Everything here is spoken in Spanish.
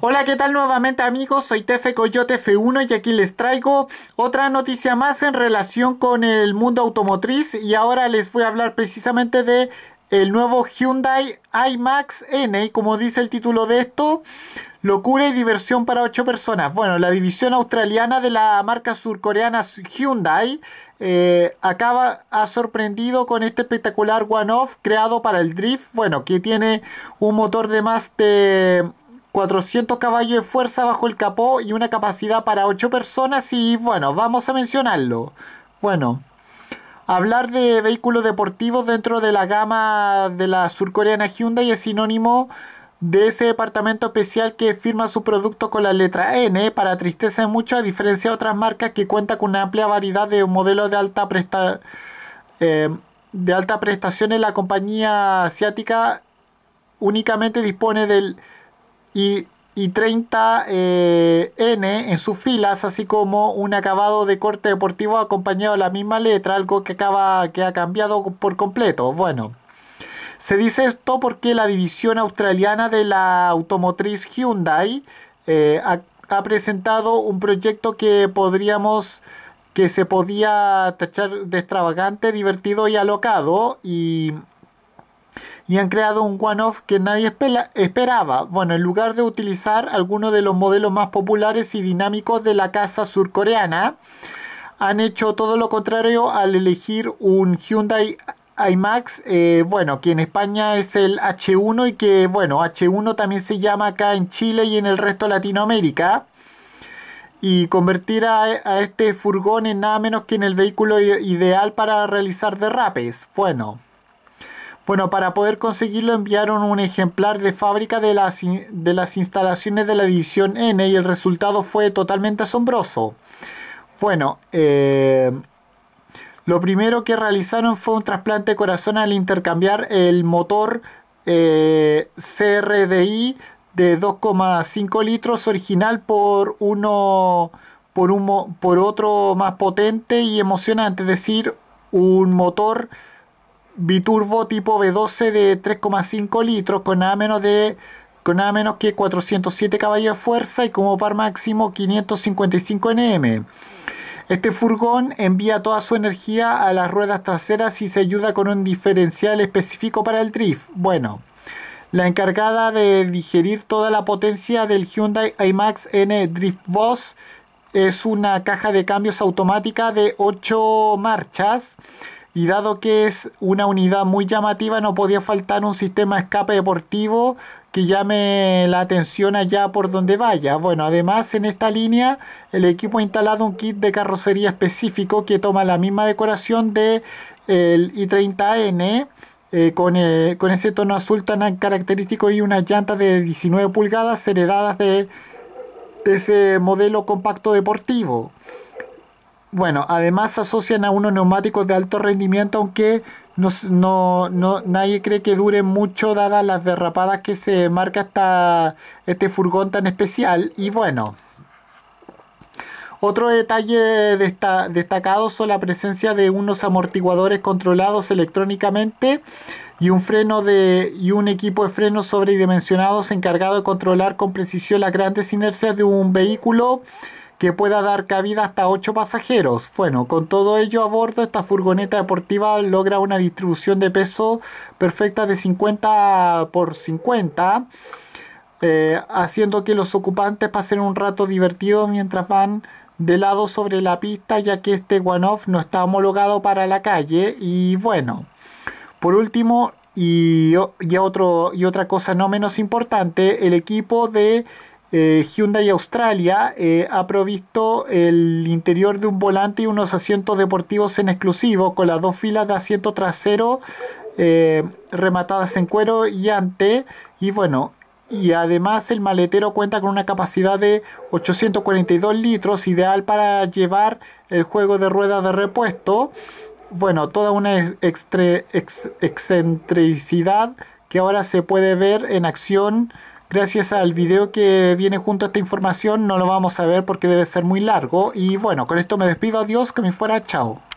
Hola, ¿qué tal nuevamente amigos? Soy Tefe Coyote F1 y aquí les traigo otra noticia más en relación con el mundo automotriz y ahora les voy a hablar precisamente de el nuevo Hyundai iMax N, y como dice el título de esto, locura y diversión para 8 personas. Bueno, la división australiana de la marca surcoreana Hyundai eh, acaba ha sorprendido con este espectacular one-off creado para el drift, bueno, que tiene un motor de más de 400 caballos de fuerza bajo el capó y una capacidad para 8 personas y bueno, vamos a mencionarlo. Bueno, hablar de vehículos deportivos dentro de la gama de la surcoreana Hyundai es sinónimo de ese departamento especial que firma su producto con la letra N para tristeza mucho a diferencia de otras marcas que cuentan con una amplia variedad de modelos de alta presta eh, de alta prestación la compañía asiática únicamente dispone del y, 30N eh, en sus filas, así como un acabado de corte deportivo acompañado de la misma letra, algo que, acaba, que ha cambiado por completo. Bueno. Se dice esto porque la división australiana de la automotriz Hyundai eh, ha, presentado un proyecto que podríamos que se podía tachar de extravagante, divertido y alocado y y han creado un one-off que nadie esperaba. Bueno, en lugar de utilizar algunos de los modelos más populares y dinámicos de la casa surcoreana, han hecho todo lo contrario al elegir un Hyundai IMAX, eh, bueno, que en España es el H1 y que, bueno, H1 también se llama acá en Chile y en el resto de Latinoamérica. Y convertir a este furgón en nada menos que en el vehículo ideal para realizar derrapes. Bueno. Bueno, para poder conseguirlo enviaron un ejemplar de fábrica de las, de las instalaciones de la división N y el resultado fue totalmente asombroso. Bueno, eh, lo primero que realizaron fue un trasplante de corazón al intercambiar el motor eh, CRDI de 2,5 litros original por uno por por otro más potente y emocionante, es decir, un motor biturbo tipo B12 de 3,5 litros con nada menos de con nada menos que 407 caballos de fuerza y como par máximo 555 Nm. Este furgón envía toda su energía a las ruedas traseras y se ayuda con un diferencial específico para el drift. Bueno, la encargada de digerir toda la potencia del Hyundai iMax N Drift Boss es una caja de cambios automática de 8 marchas y dado que es una unidad muy llamativa, no podía faltar un sistema escape deportivo que llame la atención allá por donde vaya. Bueno, además en esta línea el equipo ha instalado un kit de carrocería específico que toma la misma decoración del i30N. Eh, con, eh, con, ese tono azul tan característico y unas llantas de 19 pulgadas heredadas de ese modelo compacto deportivo. Bueno, además se asocian a unos neumáticos de alto rendimiento, aunque no, nadie cree que dure mucho dadas las derrapadas que se marca este furgón tan especial. Y bueno, otro detalle destacado son la presencia de unos amortiguadores controlados electrónicamente y un freno de y un equipo de frenos sobredimensionados encargado de controlar con precisión las grandes inercias de un vehículo que pueda dar cabida hasta 8 pasajeros. Bueno, con todo ello a bordo, esta furgoneta deportiva logra una distribución de peso perfecta de 50 por 50, eh, haciendo que los ocupantes pasen un rato divertido mientras van de lado sobre la pista, ya que este one-off no está homologado para la calle. Y bueno, por último, y, otro, y otra cosa no menos importante, el equipo de eh, Hyundai Australia eh, ha provisto el interior de un volante y unos asientos deportivos en exclusivo con las dos filas de asiento trasero eh, rematadas en cuero y ante y bueno y además el maletero cuenta con una capacidad de 842 litros ideal para llevar el juego de ruedas de repuesto bueno toda una excentricidad que ahora se puede ver en acción gracias al video que viene junto a esta información no lo vamos a ver porque debe ser muy largo y bueno, con esto me despido, adiós, que me fuera, chao.